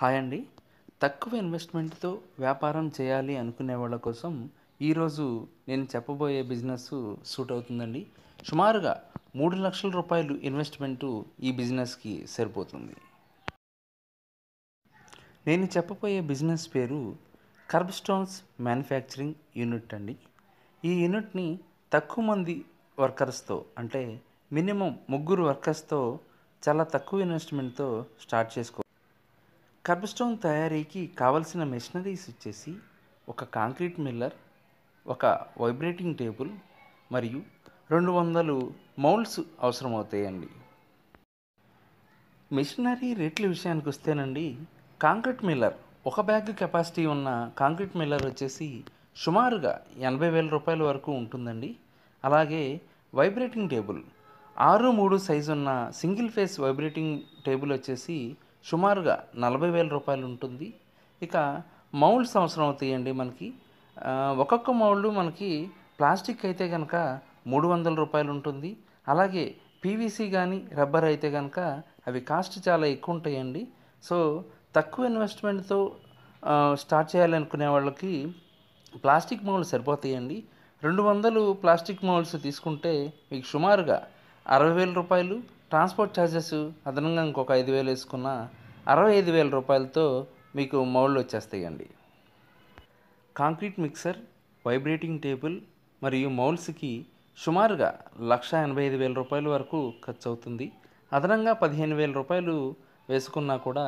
hi అండి తక్కువ ఇన్వెస్ట్మెంట్తో వ్యాపారం చేయాలి అనుకునే వాళ్ళ కోసం ఈరోజు నేను చెప్పబోయే బిజినెస్ సూట్ అవుతుందండి సుమారుగా మూడు లక్షల రూపాయలు ఇన్వెస్ట్మెంటు ఈ బిజినెస్కి సరిపోతుంది నేను చెప్పబోయే బిజినెస్ పేరు కర్బ్స్టోన్స్ మ్యానుఫ్యాక్చరింగ్ యూనిట్ అండి ఈ యూనిట్ని తక్కువ మంది వర్కర్స్తో అంటే మినిమం ముగ్గురు వర్కర్స్తో చాలా తక్కువ ఇన్వెస్ట్మెంట్తో స్టార్ట్ చేసుకో కర్బ్స్టోన్ తయారీకి కావలసిన మెషినరీస్ వచ్చేసి ఒక కాంక్రీట్ మిల్లర్ ఒక వైబ్రేటింగ్ టేబుల్ మరియు రెండు వందలు మౌల్డ్స్ అవసరమవుతాయండి మిషనరీ రేట్ల విషయానికి వస్తేనండి కాంక్రీట్ మిల్లర్ ఒక బ్యాగ్ కెపాసిటీ ఉన్న కాంక్రీట్ మిల్లర్ వచ్చేసి సుమారుగా ఎనభై వేల రూపాయల వరకు ఉంటుందండి అలాగే వైబ్రేటింగ్ టేబుల్ ఆరు మూడు సైజు ఉన్న సింగిల్ ఫేస్ వైబ్రేటింగ్ టేబుల్ వచ్చేసి సుమారుగా నలభై వేల రూపాయలు ఉంటుంది ఇక మౌల్స్ అవసరం అవుతాయండి మనకి ఒక్కొక్క మౌల్డ్ మనకి ప్లాస్టిక్ అయితే కనుక మూడు వందల రూపాయలు ఉంటుంది అలాగే పీవీసీ కానీ రబ్బర్ అయితే కనుక అవి కాస్ట్ చాలా ఎక్కువ ఉంటాయండి సో తక్కువ ఇన్వెస్ట్మెంట్తో స్టార్ట్ చేయాలనుకునే వాళ్ళకి ప్లాస్టిక్ మౌల్స్ సరిపోతాయండి రెండు వందలు ప్లాస్టిక్ మౌల్స్ తీసుకుంటే మీకు సుమారుగా అరవై వేల రూపాయలు ట్రాన్స్పోర్ట్ ఛార్జెస్ అదనంగా ఇంకొక ఐదు వేలు వేసుకున్న అరవై ఐదు వేల రూపాయలతో మీకు మౌళ్ళు వచ్చేస్తాయండి కాంక్రీట్ మిక్సర్ వైబ్రేటింగ్ టేబుల్ మరియు మౌల్స్కి సుమారుగా లక్ష ఎనభై ఐదు వేల రూపాయల వరకు ఖర్చు అవుతుంది అదనంగా పదిహేను వేల రూపాయలు వేసుకున్నా కూడా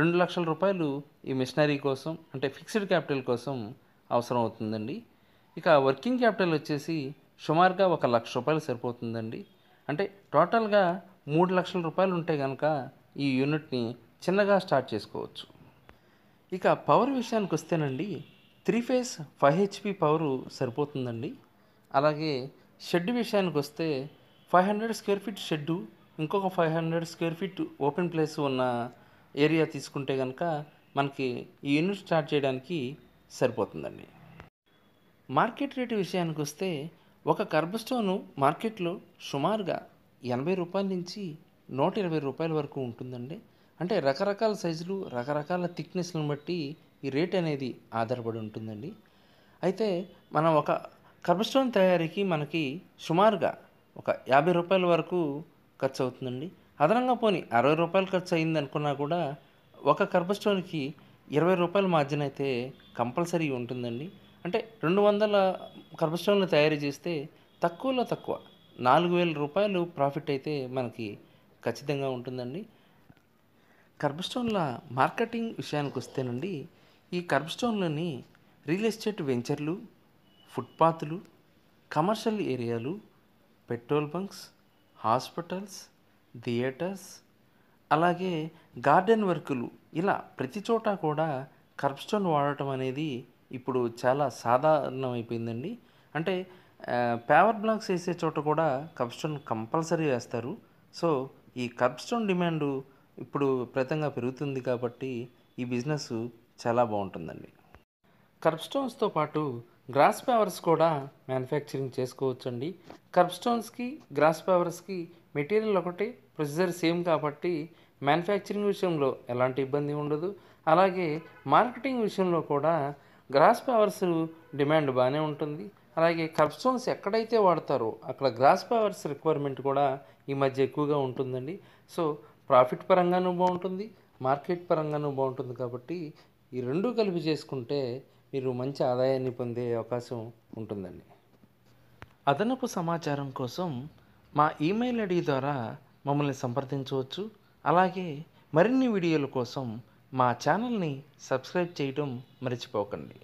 రెండు లక్షల రూపాయలు ఈ మిషనరీ కోసం అంటే ఫిక్స్డ్ క్యాపిటల్ కోసం అవసరం అవుతుందండి ఇక వర్కింగ్ క్యాపిటల్ వచ్చేసి సుమారుగా ఒక లక్ష రూపాయలు సరిపోతుందండి అంటే టోటల్గా మూడు లక్షల రూపాయలు ఉంటే కనుక ఈ యూనిట్ని చిన్నగా స్టార్ట్ చేసుకోవచ్చు ఇక పవర్ విషయానికి వస్తేనండి three phase five HP power సరిపోతుందండి అలాగే షెడ్ విషయానికి వస్తే five hundred square feet shed ఇంకొక five hundred square feet open place ఉన్న ఏరియా తీసుకుంటే కనుక మనకి ఈ యూనిట్ స్టార్ట్ చేయడానికి సరిపోతుందండి మార్కెట్ రేటు విషయానికి వస్తే ఒక కర్బస్టోను మార్కెట్లో సుమారుగా ఎనభై రూపాయల నుంచి నూట ఇరవై రూపాయల వరకు ఉంటుందండి అంటే రకరకాల సైజులు రకరకాల థిక్నెస్లను బట్టి ఈ రేట్ అనేది ఆధారపడి ఉంటుందండి అయితే మనం ఒక కర్బస్టోన్ తయారీకి మనకి సుమారుగా ఒక యాభై రూపాయల వరకు ఖర్చు అవుతుందండి అదనంగా పోని అరవై రూపాయలు ఖర్చు అయింది అనుకున్నా కూడా ఒక కర్బస్టోన్కి ఇరవై రూపాయల మార్జిన్ అయితే కంపల్సరీ ఉంటుందండి అంటే రెండు వందల కర్బస్టోన్లు తయారు చేస్తే తక్కువలో తక్కువ నాలుగు వేల రూపాయలు ప్రాఫిట్ అయితే మనకి ఖచ్చితంగా ఉంటుందండి కర్బ్స్టోన్ల మార్కెటింగ్ విషయానికి వస్తేనండి ఈ కర్బ్స్టోన్లోని రియల్ ఎస్టేట్ వెంచర్లు ఫుట్పాత్లు కమర్షియల్ ఏరియాలు పెట్రోల్ బంక్స్ హాస్పిటల్స్ థియేటర్స్ అలాగే గార్డెన్ వర్కులు ఇలా ప్రతి చోట కూడా కర్బ్స్టోన్ వాడటం అనేది ఇప్పుడు చాలా సాధారణమైపోయిందండి అంటే పేవర్ బ్లాక్స్ వేసే చోట కూడా కబ్స్టోన్ కంపల్సరీ వేస్తారు సో ఈ కబ్స్టోన్ డిమాండ్ ఇప్పుడు ప్రతంగా పెరుగుతుంది కాబట్టి ఈ బిజినెస్ చాలా బాగుంటుందండి కర్బ్స్టోన్స్తో పాటు గ్రాస్ పేవర్స్ కూడా మ్యానుఫ్యాక్చరింగ్ చేసుకోవచ్చండి కర్బ్స్టోన్స్కి గ్రాస్ పేవర్స్కి మెటీరియల్ ఒకటి ప్రొసీజర్ సేమ్ కాబట్టి మ్యానుఫ్యాక్చరింగ్ విషయంలో ఎలాంటి ఇబ్బంది ఉండదు అలాగే మార్కెటింగ్ విషయంలో కూడా గ్రాస్ పేవర్స్ డిమాండ్ బాగానే ఉంటుంది అలాగే కబ్స్టోన్స్ ఎక్కడైతే వాడతారో అక్కడ గ్రాస్ పవర్స్ రిక్వైర్మెంట్ కూడా ఈ మధ్య ఎక్కువగా ఉంటుందండి సో ప్రాఫిట్ పరంగానూ బాగుంటుంది మార్కెట్ పరంగానూ బాగుంటుంది కాబట్టి ఈ రెండు కలిపి చేసుకుంటే మీరు మంచి ఆదాయాన్ని పొందే అవకాశం ఉంటుందండి అదనపు సమాచారం కోసం మా ఈమెయిల్ ఐడి ద్వారా మమ్మల్ని సంప్రదించవచ్చు అలాగే మరిన్ని వీడియోల కోసం మా ఛానల్ని సబ్స్క్రైబ్ చేయడం మర్చిపోకండి